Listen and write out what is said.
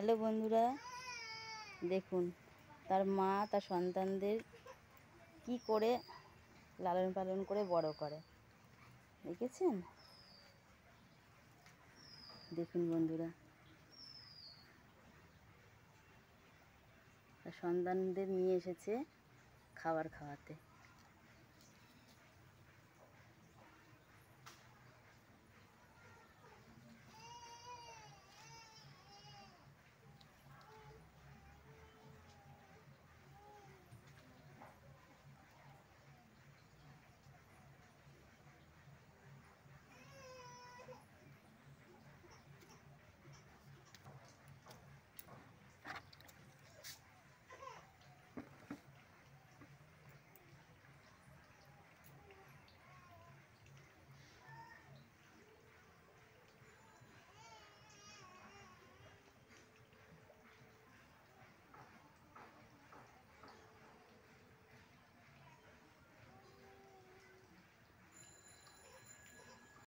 hello বন্ধুরা দেখুন তার মা তার সন্তানদের কি করে লালন পালন করে বড় করে দেখেছেন দেখুন বন্ধুরা তার সন্তানদের নিয়ে এসেছে খাবার খাওয়াতে